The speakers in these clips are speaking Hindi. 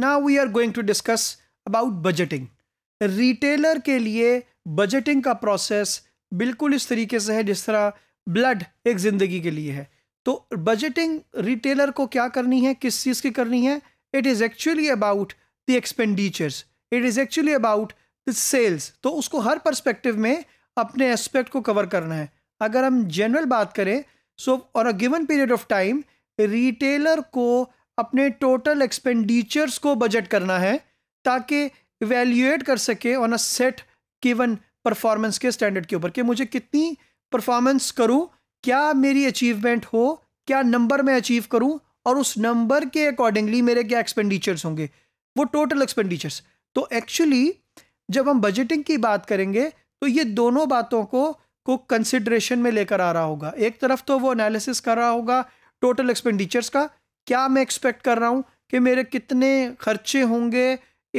now we are going to discuss about budgeting retailer के लिए बजटिंग का प्रोसेस बिल्कुल इस तरीके से है जिस तरह ब्लड एक ज़िंदगी के लिए है तो बजटिंग रिटेलर को क्या करनी है किस चीज़ की करनी है it is actually about the expenditures it is actually about the sales तो उसको हर परस्पेक्टिव में अपने एस्पेक्ट को कवर करना है अगर हम जनरल बात करें सो और a given period of time retailer को अपने टोटल एक्सपेंडिचर्स को बजट करना है ताकि इवेल्यूएट कर सके on a set given performance के स्टैंडर्ड के ऊपर कि मुझे कितनी परफॉर्मेंस करूं क्या मेरी अचीवमेंट हो क्या नंबर मैं अचीव करूं और उस नंबर के अकॉर्डिंगली मेरे क्या एक्सपेंडिचर्स होंगे वो टोटल एक्सपेंडिचर्स तो एक्चुअली जब हम बजटिंग की बात करेंगे तो ये दोनों बातों को को कंसिड्रेशन में लेकर आ रहा होगा एक तरफ तो वो एनालिसिस कर रहा होगा टोटल एक्सपेंडिचर्स का क्या मैं एक्सपेक्ट कर रहा हूँ कि मेरे कितने खर्चे होंगे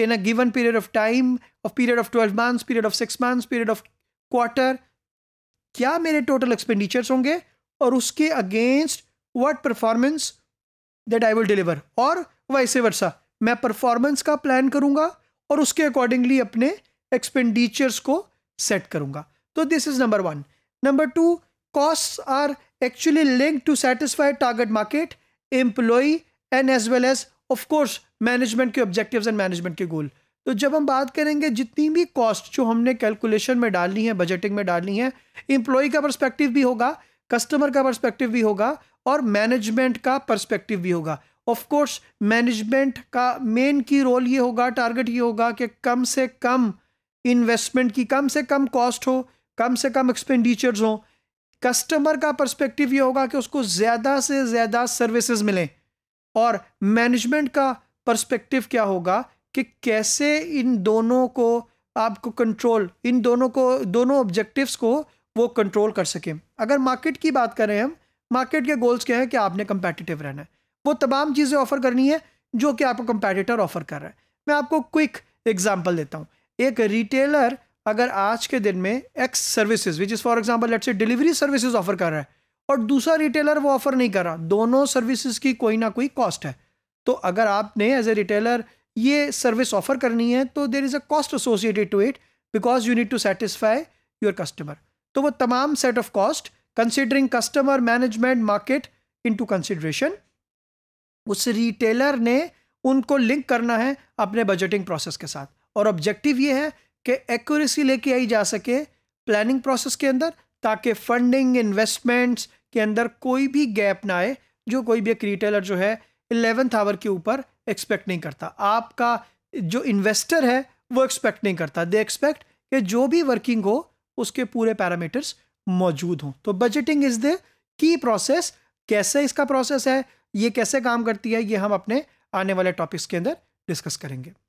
in a given period of time of period of twelve months period of six months period of quarter क्या मेरे टोटल एक्सपेंडिचर्स होंगे और उसके against what performance that I will deliver और वैसे वर्षा मैं परफॉर्मेंस का प्लान करूँगा और उसके अकॉर्डिंगली अपने एक्सपेंडिचर्स को सेट करूँगा तो this is number one number two cost are actually link to satisfy target market employee and as well as of course management के ऑब्जेक्टिव्स एंड मैनेजमेंट के गोल तो जब हम बात करेंगे जितनी भी कॉस्ट जो हमने कैलकुलेशन में डालनी है बजटिंग में डालनी है एम्प्लॉई का परस्पेक्टिव भी होगा कस्टमर का परस्पेक्टिव भी होगा और मैनेजमेंट का परस्पेक्टिव भी होगा ऑफ कोर्स मैनेजमेंट का मेन की रोल ये होगा टारगेट ये होगा कि कम से कम इन्वेस्टमेंट की कम से कम कॉस्ट हो कम से कम एक्सपेंडिचर्स हों कस्टमर का पर्सपेक्टिव ये होगा कि उसको ज़्यादा से ज़्यादा सर्विसेज मिलें और मैनेजमेंट का पर्सपेक्टिव क्या होगा कि कैसे इन दोनों को आपको कंट्रोल इन दोनों को दोनों ऑब्जेक्टिव्स को वो कंट्रोल कर सकें अगर मार्केट की बात करें हम मार्केट के गोल्स क्या हैं कि आपने कंपेटिटिव रहना है वो तमाम चीज़ें ऑफर करनी है जो कि आपको कंपेटिटर ऑफर कर रहा है मैं आपको क्विक एग्जाम्पल देता हूँ एक रिटेलर अगर आज के दिन में X services which is for example late से डिलीवरी सर्विसेज ऑफर कर रहा है और दूसरा रिटेलर वो ऑफर नहीं कर रहा दोनों सर्विसेज की कोई ना कोई कॉस्ट है तो अगर आपने एज ए रिटेलर ये सर्विस ऑफर करनी है तो there is a cost associated to it because you need to satisfy your customer तो वो तमाम set of cost considering customer management market into consideration उस रिटेलर ने उनको लिंक करना है अपने बजटिंग प्रोसेस के साथ और ऑब्जेक्टिव ये है कि एक्यूरेसी लेके आई जा सके प्लानिंग प्रोसेस के अंदर ताकि फंडिंग इन्वेस्टमेंट्स के अंदर कोई भी गैप ना आए जो कोई भी एक रिटेलर जो है एलेवेंथ आवर के ऊपर एक्सपेक्ट नहीं करता आपका जो इन्वेस्टर है वो एक्सपेक्ट नहीं करता दे एक्सपेक्ट कि जो भी वर्किंग हो उसके पूरे पैरामीटर्स मौजूद हों तो budgeting is the key process कैसे इसका प्रोसेस है ये कैसे काम करती है ये हम अपने आने वाले टॉपिक्स के अंदर डिस्कस करेंगे